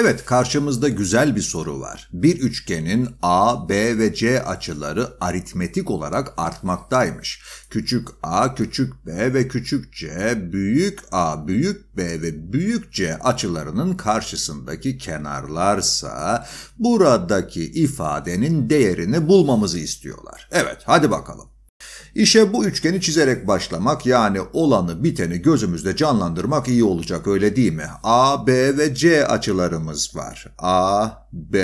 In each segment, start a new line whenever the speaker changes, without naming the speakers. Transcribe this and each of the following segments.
Evet, karşımızda güzel bir soru var. Bir üçgenin A, B ve C açıları aritmetik olarak artmaktaymış. Küçük A, küçük B ve küçük C, büyük A, büyük B ve büyük C açılarının karşısındaki kenarlarsa buradaki ifadenin değerini bulmamızı istiyorlar. Evet, hadi bakalım. İşe bu üçgeni çizerek başlamak yani olanı biteni gözümüzde canlandırmak iyi olacak öyle değil mi? A, B ve C açılarımız var. A, B,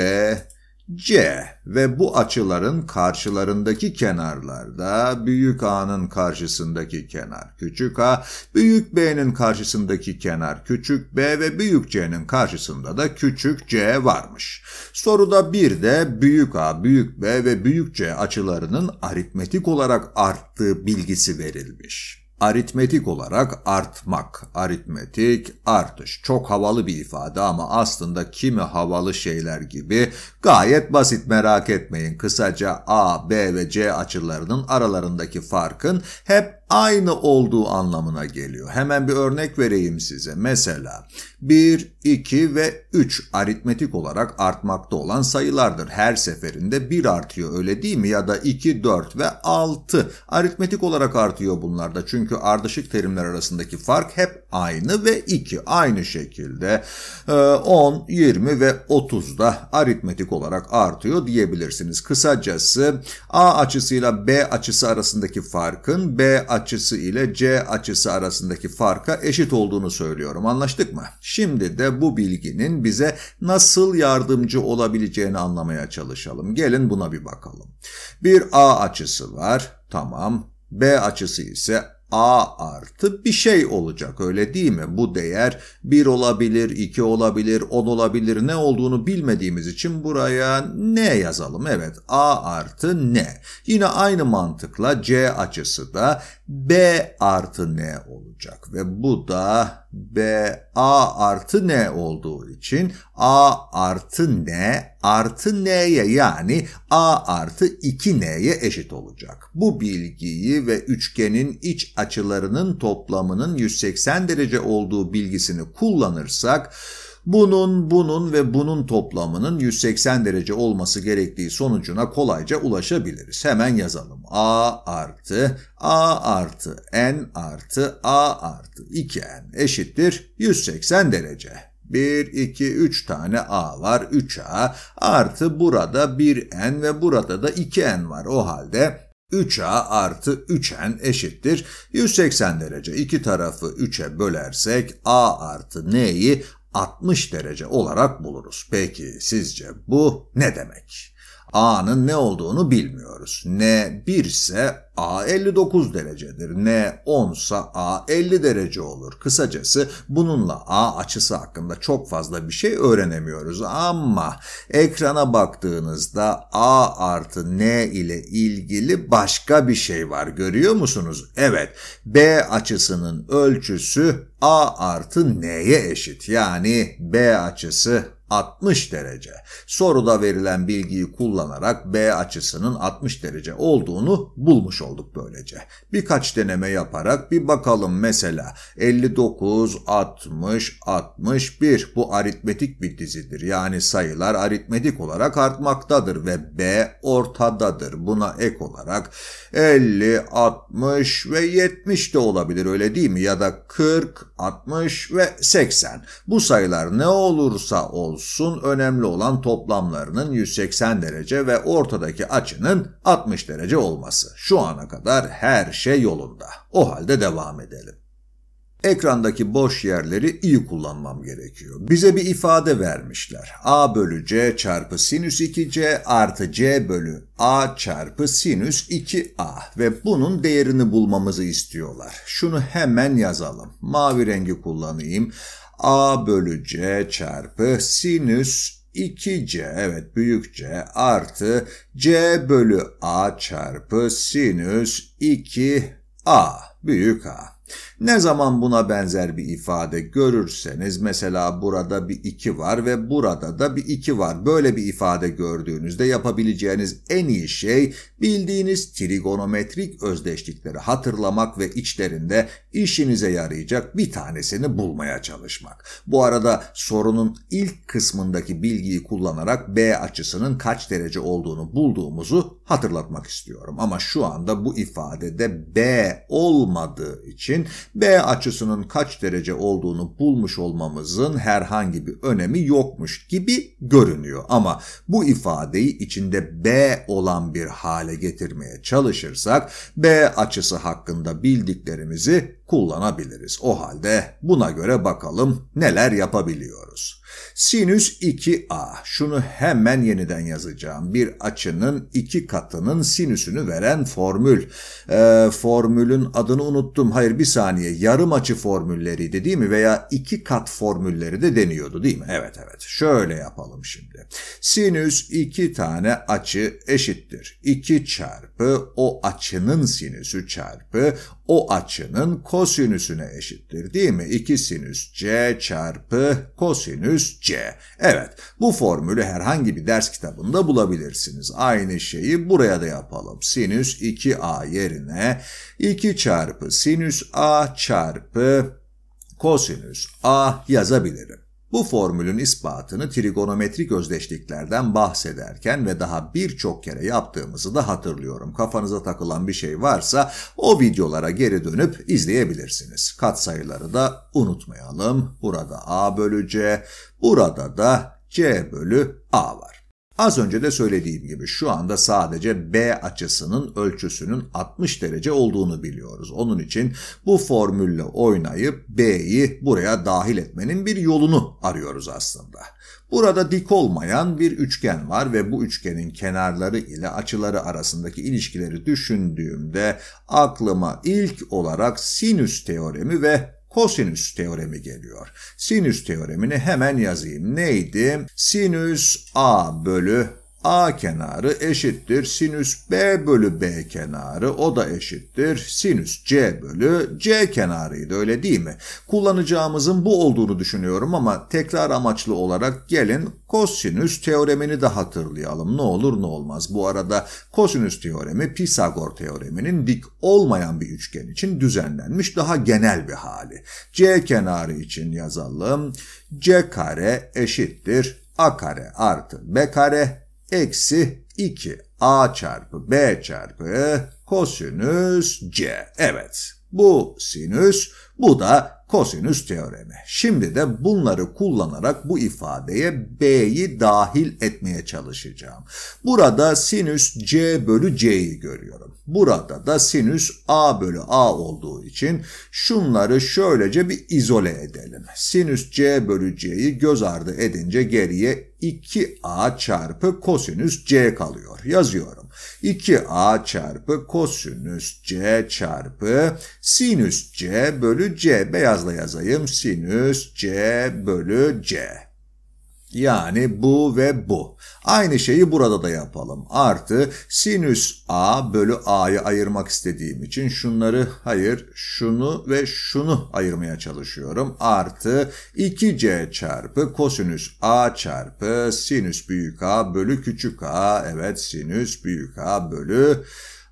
C ve bu açıların karşılarındaki kenarlarda büyük A'nın karşısındaki kenar küçük A, büyük B'nin karşısındaki kenar küçük B ve büyük C'nin karşısında da küçük C varmış. Soruda bir de büyük A, büyük B ve büyük C açılarının aritmetik olarak arttığı bilgisi verilmiş aritmetik olarak artmak. Aritmetik artış. Çok havalı bir ifade ama aslında kimi havalı şeyler gibi gayet basit merak etmeyin. Kısaca A, B ve C açılarının aralarındaki farkın hep aynı olduğu anlamına geliyor. Hemen bir örnek vereyim size. Mesela 1, 2 ve 3 aritmetik olarak artmakta olan sayılardır. Her seferinde 1 artıyor öyle değil mi? Ya da 2, 4 ve 6 aritmetik olarak artıyor bunlarda. Çünkü ardışık terimler arasındaki fark hep aynı ve 2 aynı şekilde 10, e, 20 ve 30 da aritmetik olarak artıyor diyebilirsiniz. Kısacası A açısıyla B açısı arasındaki farkın B açısı ile C açısı arasındaki farka eşit olduğunu söylüyorum. Anlaştık mı? Şimdi de bu bilginin bize nasıl yardımcı olabileceğini anlamaya çalışalım. Gelin buna bir bakalım. Bir A açısı var. Tamam. B açısı ise a artı bir şey olacak öyle değil mi? Bu değer 1 olabilir, 2 olabilir, 10 olabilir ne olduğunu bilmediğimiz için buraya ne yazalım? Evet a artı n. Yine aynı mantıkla c açısı da b artı n olacak ve bu da b a artı n olduğu için a artı n artı n'ye yani a artı 2n'ye eşit olacak. Bu bilgiyi ve üçgenin iç açısı açılarının toplamının 180 derece olduğu bilgisini kullanırsak bunun, bunun ve bunun toplamının 180 derece olması gerektiği sonucuna kolayca ulaşabiliriz. Hemen yazalım. A artı A artı N artı A artı 2N eşittir 180 derece. 1, 2, 3 tane A var 3A artı burada 1N ve burada da 2N var o halde 3a artı 3n eşittir 180 derece. İki tarafı 3'e bölersek a artı n'yi 60 derece olarak buluruz. Peki sizce bu ne demek? A'nın ne olduğunu bilmiyoruz. N 1 ise A 59 derecedir. N 10 ise A 50 derece olur. Kısacası bununla A açısı hakkında çok fazla bir şey öğrenemiyoruz. Ama ekrana baktığınızda A artı N ile ilgili başka bir şey var. Görüyor musunuz? Evet. B açısının ölçüsü A artı N'ye eşit. Yani B açısı 60 derece. Soruda verilen bilgiyi kullanarak B açısının 60 derece olduğunu bulmuş olduk böylece. Birkaç deneme yaparak bir bakalım mesela 59, 60, 61 bu aritmetik bir dizidir. Yani sayılar aritmetik olarak artmaktadır ve B ortadadır. Buna ek olarak 50, 60 ve 70 de olabilir öyle değil mi? Ya da 40, 60 ve 80. Bu sayılar ne olursa olsun olsun önemli olan toplamlarının 180 derece ve ortadaki açının 60 derece olması. Şu ana kadar her şey yolunda. O halde devam edelim. Ekrandaki boş yerleri iyi kullanmam gerekiyor. Bize bir ifade vermişler. A bölü C çarpı sinüs 2C artı C bölü A çarpı sinüs 2A ve bunun değerini bulmamızı istiyorlar. Şunu hemen yazalım. Mavi rengi kullanayım a bölü c çarpı sinüs 2c evet büyük c artı c bölü a çarpı sinüs 2a büyük a. Ne zaman buna benzer bir ifade görürseniz mesela burada bir 2 var ve burada da bir 2 var. Böyle bir ifade gördüğünüzde yapabileceğiniz en iyi şey bildiğiniz trigonometrik özdeşlikleri hatırlamak ve içlerinde işinize yarayacak bir tanesini bulmaya çalışmak. Bu arada sorunun ilk kısmındaki bilgiyi kullanarak B açısının kaç derece olduğunu bulduğumuzu hatırlatmak istiyorum. Ama şu anda bu ifadede B olmadığı için B açısının kaç derece olduğunu bulmuş olmamızın herhangi bir önemi yokmuş gibi görünüyor. Ama bu ifadeyi içinde B olan bir hale getirmeye çalışırsak B açısı hakkında bildiklerimizi kullanabiliriz. O halde buna göre bakalım neler yapabiliyoruz. Sinüs 2a. Şunu hemen yeniden yazacağım. Bir açının iki katının sinüsünü veren formül. Ee, formülün adını unuttum. Hayır bir saniye. Yarım açı formülleriydi değil mi? Veya iki kat formülleri de deniyordu değil mi? Evet evet. Şöyle yapalım şimdi. Sinüs iki tane açı eşittir. 2 çarpı o açının sinüsü çarpı o açının kosinüsüne eşittir değil mi? 2 sinüs c çarpı kosinüs üstçe. Evet bu formülü herhangi bir ders kitabında bulabilirsiniz. Aynı şeyi buraya da yapalım. Sinüs 2a yerine 2 çarpı sinüs a çarpı kosinüs a yazabilirim. Bu formülün ispatını trigonometrik özdeşliklerden bahsederken ve daha birçok kere yaptığımızı da hatırlıyorum. Kafanıza takılan bir şey varsa o videolara geri dönüp izleyebilirsiniz. Katsayıları da unutmayalım. Burada a bölü c, burada da c bölü a var. Az önce de söylediğim gibi şu anda sadece B açısının ölçüsünün 60 derece olduğunu biliyoruz. Onun için bu formülle oynayıp B'yi buraya dahil etmenin bir yolunu arıyoruz aslında. Burada dik olmayan bir üçgen var ve bu üçgenin kenarları ile açıları arasındaki ilişkileri düşündüğümde aklıma ilk olarak sinüs teoremi ve kosinüs teoremi geliyor. Sinüs teoremini hemen yazayım. Neydi? Sinüs A bölü A kenarı eşittir sinüs B bölü B kenarı o da eşittir sinüs C bölü C kenarıydı öyle değil mi? Kullanacağımızın bu olduğunu düşünüyorum ama tekrar amaçlı olarak gelin kosinüs teoremini de hatırlayalım. Ne olur ne olmaz. Bu arada kosinüs teoremi Pisagor teoreminin dik olmayan bir üçgen için düzenlenmiş daha genel bir hali. C kenarı için yazalım. C kare eşittir A kare artı B kare eksi 2a çarpı b çarpı kosinüs c. Evet bu sinüs bu da kosinüs teoremi. Şimdi de bunları kullanarak bu ifadeye b'yi dahil etmeye çalışacağım. Burada sinüs c bölü c'yi görüyorum. Burada da sinüs a bölü a olduğu için şunları şöylece bir izole edelim. Sinüs c bölü c'yi göz ardı edince geriye 2a çarpı kosinüs c kalıyor. Yazıyorum. 2a çarpı kosinüs c çarpı sinüs c bölü c beyaz Biraz yazayım. Sinüs C bölü C. Yani bu ve bu. Aynı şeyi burada da yapalım. Artı sinüs A bölü A'yı ayırmak istediğim için şunları hayır şunu ve şunu ayırmaya çalışıyorum. Artı 2C çarpı kosinüs A çarpı sinüs büyük A bölü küçük A. Evet sinüs büyük A bölü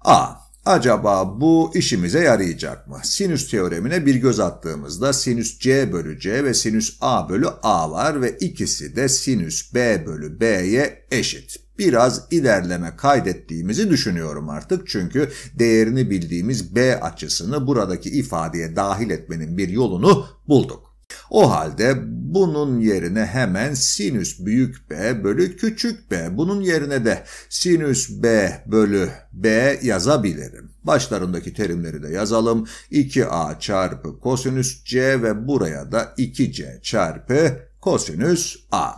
A. Acaba bu işimize yarayacak mı? Sinüs teoremine bir göz attığımızda sinüs c bölü c ve sinüs a bölü a var ve ikisi de sinüs b bölü b'ye eşit. Biraz ilerleme kaydettiğimizi düşünüyorum artık çünkü değerini bildiğimiz b açısını buradaki ifadeye dahil etmenin bir yolunu bulduk. O halde bunun yerine hemen sinüs büyük B bölü küçük B. Bunun yerine de sinüs B bölü B yazabilirim. Başlarındaki terimleri de yazalım. 2A çarpı kosinüs C ve buraya da 2C çarpı kosinüs A.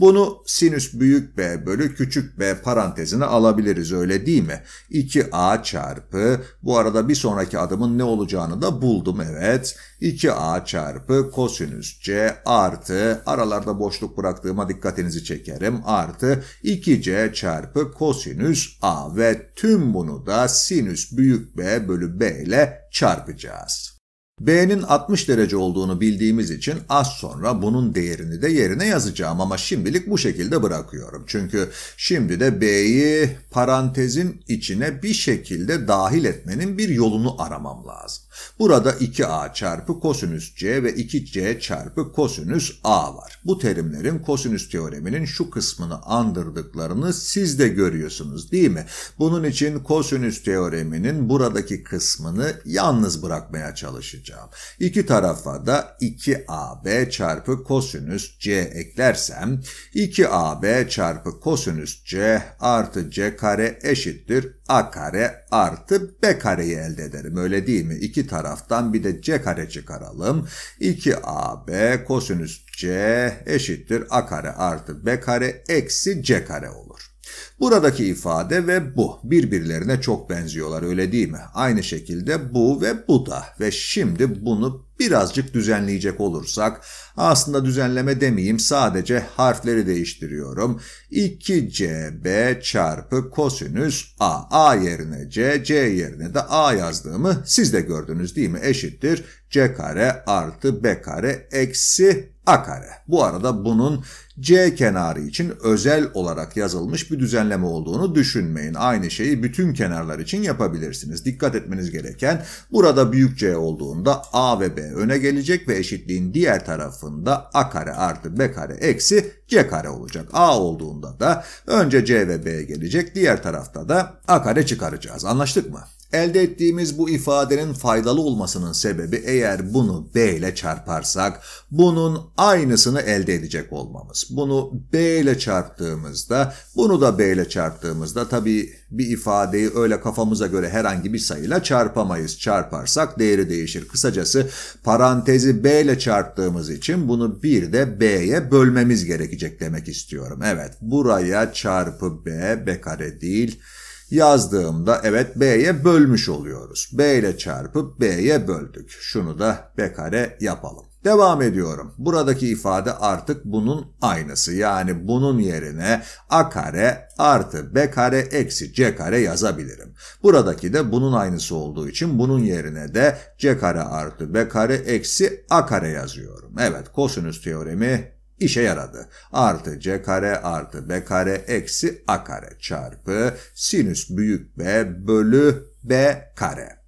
Bunu sinüs büyük B bölü küçük B parantezine alabiliriz öyle değil mi? 2A çarpı bu arada bir sonraki adımın ne olacağını da buldum evet. 2A çarpı kosinüs C artı aralarda boşluk bıraktığıma dikkatinizi çekerim artı 2C çarpı kosinüs A ve tüm bunu da sinüs büyük B bölü B ile çarpacağız. B'nin 60 derece olduğunu bildiğimiz için az sonra bunun değerini de yerine yazacağım ama şimdilik bu şekilde bırakıyorum. Çünkü şimdi de B'yi parantezin içine bir şekilde dahil etmenin bir yolunu aramam lazım. Burada 2a çarpı kosinüs c ve 2c çarpı kosinüs a var. Bu terimlerin kosinüs teoreminin şu kısmını andırdıklarını siz de görüyorsunuz değil mi? Bunun için kosinüs teoreminin buradaki kısmını yalnız bırakmaya çalışacağım. İki tarafa da 2ab çarpı kosinüs c eklersem 2ab çarpı kosinüs c artı c kare eşittir a kare artı b kareyi elde ederim. Öyle değil mi? İki taraftan bir de c kare çıkaralım. 2ab kosinüs c eşittir a kare artı b kare eksi c kare olur. Buradaki ifade ve bu birbirlerine çok benziyorlar öyle değil mi? Aynı şekilde bu ve bu da ve şimdi bunu birazcık düzenleyecek olursak aslında düzenleme demeyeyim sadece harfleri değiştiriyorum. 2CB çarpı kosinüs A. A yerine C, C yerine de A yazdığımı siz de gördünüz değil mi? Eşittir C kare artı B kare eksi akare. Bu arada bunun C kenarı için özel olarak yazılmış bir düzenleme olduğunu düşünmeyin. Aynı şeyi bütün kenarlar için yapabilirsiniz. Dikkat etmeniz gereken burada büyük C olduğunda A ve B öne gelecek ve eşitliğin diğer tarafında A kare artı B kare eksi C kare olacak. A olduğunda da önce C ve B gelecek diğer tarafta da A kare çıkaracağız. Anlaştık mı? Elde ettiğimiz bu ifadenin faydalı olmasının sebebi eğer bunu B ile çarparsak bunun aynısını elde edecek olmamız. Bunu B ile çarptığımızda, bunu da B ile çarptığımızda tabii bir ifadeyi öyle kafamıza göre herhangi bir sayıyla çarpamayız. Çarparsak değeri değişir. Kısacası parantezi B ile çarptığımız için bunu bir de B'ye bölmemiz gerekecek demek istiyorum. Evet buraya çarpı B, B kare değil yazdığımda evet B'ye bölmüş oluyoruz. B ile çarpıp B'ye böldük. Şunu da B kare yapalım. Devam ediyorum. Buradaki ifade artık bunun aynısı. Yani bunun yerine a kare artı b kare eksi c kare yazabilirim. Buradaki de bunun aynısı olduğu için bunun yerine de c kare artı b kare eksi a kare yazıyorum. Evet kosinüs teoremi İşe yaradı. Artı c kare artı b kare eksi a kare çarpı sinüs büyük b bölü b kare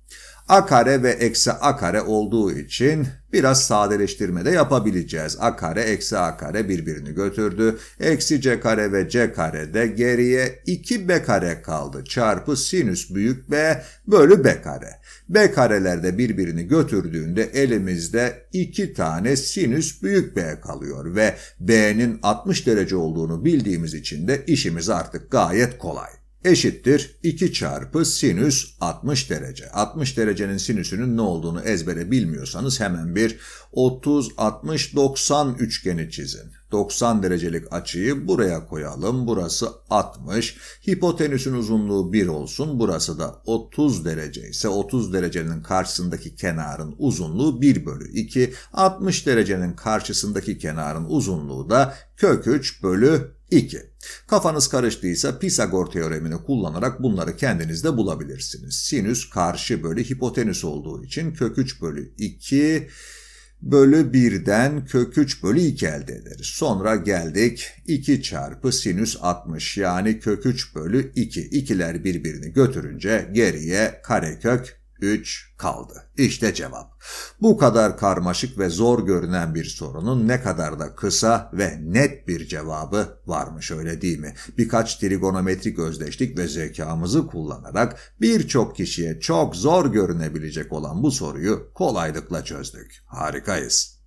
a kare ve eksi a kare olduğu için biraz sadeleştirme de yapabileceğiz. a kare eksi a kare birbirini götürdü. Eksi c kare ve c kare de geriye 2b kare kaldı. Çarpı sinüs büyük b bölü b kare. b karelerde birbirini götürdüğünde elimizde 2 tane sinüs büyük b kalıyor. Ve b'nin 60 derece olduğunu bildiğimiz için de işimiz artık gayet kolay eşittir 2 çarpı sinüs 60 derece. 60 derecenin sinüsünün ne olduğunu ezbere bilmiyorsanız hemen bir 30, 60, 90 üçgeni çizin. 90 derecelik açıyı buraya koyalım. Burası 60. Hipotenüsün uzunluğu 1 olsun. Burası da 30 derece ise 30 derecenin karşısındaki kenarın uzunluğu 1 bölü 2. 60 derecenin karşısındaki kenarın uzunluğu da kök 3 bölü 2. Kafanız karıştıysa Pisagor teoremini kullanarak bunları kendiniz de bulabilirsiniz. Sinüs karşı bölü hipotenüs olduğu için kök 3 bölü 2 bölü 1'den kök 3 bölü 2 elde ederiz. Sonra geldik 2 çarpı sinüs 60 yani kök 3 bölü 2. İkiler birbirini götürünce geriye karekök 3 kaldı. İşte cevap. Bu kadar karmaşık ve zor görünen bir sorunun ne kadar da kısa ve net bir cevabı varmış öyle değil mi? Birkaç trigonometrik özdeşlik ve zekamızı kullanarak birçok kişiye çok zor görünebilecek olan bu soruyu kolaylıkla çözdük. Harikayız.